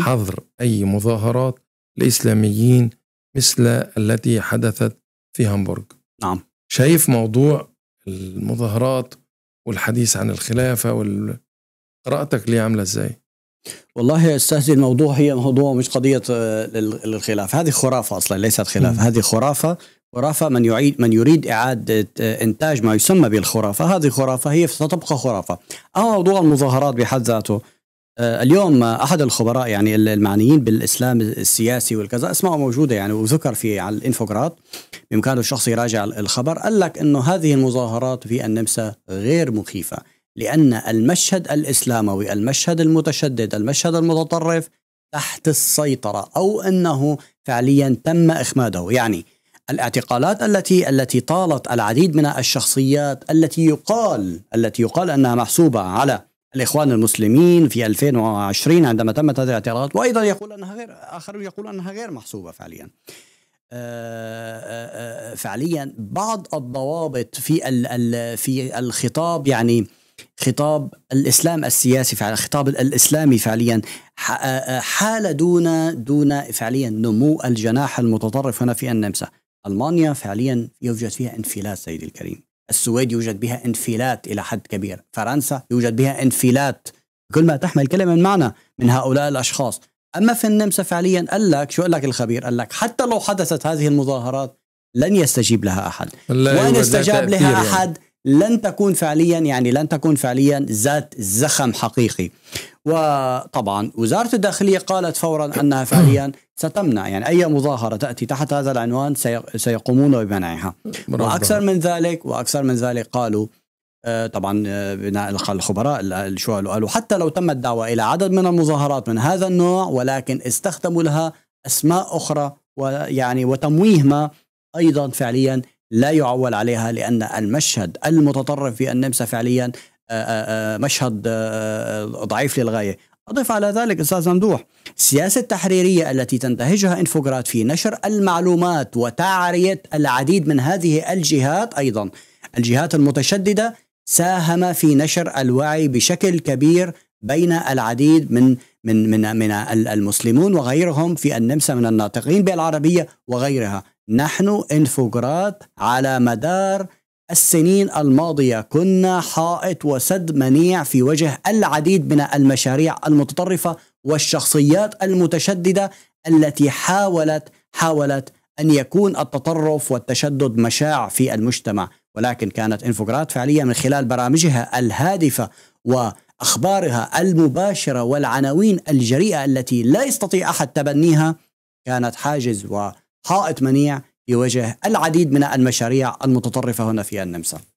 حظر أي مظاهرات لإسلاميين مثل التي حدثت في هامبورغ نعم شايف موضوع المظاهرات والحديث عن الخلافة وال... قراءتك ليه عاملة إزاي؟ والله يا استاذي الموضوع هي موضوع مش قضيه الخلاف آه، هذه خرافه اصلا ليست خلاف هذه خرافه خرافه من يعيد من يريد اعاده آه، انتاج ما يسمى بالخرافه هذه خرافه هي ستبقى خرافه اما موضوع المظاهرات بحد ذاته آه، اليوم احد الخبراء يعني المعنيين بالاسلام السياسي والكذا اسمه موجوده يعني وذكر في على الانفوجرات بامكانه الشخص يراجع الخبر قال لك انه هذه المظاهرات في النمسا غير مخيفه لان المشهد الاسلاموي المشهد المتشدد المشهد المتطرف تحت السيطره او انه فعليا تم اخماده يعني الاعتقالات التي التي طالت العديد من الشخصيات التي يقال التي يقال انها محسوبه على الإخوان المسلمين في 2020 عندما تمت هذه الاعتراضات وأيضا يقول أنها غير آخرون يقول أنها غير محسوبة فعليا آه، آه، آه، فعليا بعض الضوابط في ال في الخطاب يعني خطاب الاسلام السياسي فعلا الخطاب الاسلامي فعليا حال دون دون فعليا نمو الجناح المتطرف هنا في النمسا المانيا فعليا يوجد فيها انفلات سيدي الكريم السويد يوجد بها انفلات إلى حد كبير فرنسا يوجد بها انفلات كل ما تحمل كلمة من معنى من هؤلاء الأشخاص أما في النمسا فعليا قال لك شو قال لك الخبير قال لك حتى لو حدثت هذه المظاهرات لن يستجيب لها أحد وإن استجاب لها يعني. أحد لن تكون فعليا يعني لن تكون فعليا ذات زخم حقيقي وطبعا وزاره الداخليه قالت فورا انها فعليا ستمنع يعني اي مظاهره تاتي تحت هذا العنوان سيقومون بمنعها واكثر من ذلك واكثر من ذلك قالوا آه، طبعا آه، بناء الخبراء شو قالوا حتى لو تمت دعوة إلى عدد من المظاهرات من هذا النوع ولكن استخدموا لها أسماء أخرى ويعني وتمويه ما أيضا فعليا لا يعول عليها لأن المشهد المتطرف في النمسا فعليا آه، آه، آه، مشهد ضعيف للغاية أضف على ذلك أستاذ ممدوح السياسة التحريرية التي تنتهجها إنفوغرات في نشر المعلومات وتعرية العديد من هذه الجهات أيضا الجهات المتشددة ساهم في نشر الوعي بشكل كبير بين العديد من من من من المسلمون وغيرهم في النمسا من الناطقين بالعربيه وغيرها نحن انفوجرات على مدار السنين الماضية كنا حائط وسد منيع في وجه العديد من المشاريع المتطرفة والشخصيات المتشددة التي حاولت حاولت أن يكون التطرف والتشدد مشاع في المجتمع ولكن كانت انفوجرات فعليا من خلال برامجها الهادفة وأخبارها المباشرة والعناوين الجريئة التي لا يستطيع أحد تبنيها كانت حاجز و حائط منيع يواجه العديد من المشاريع المتطرفة هنا في النمسا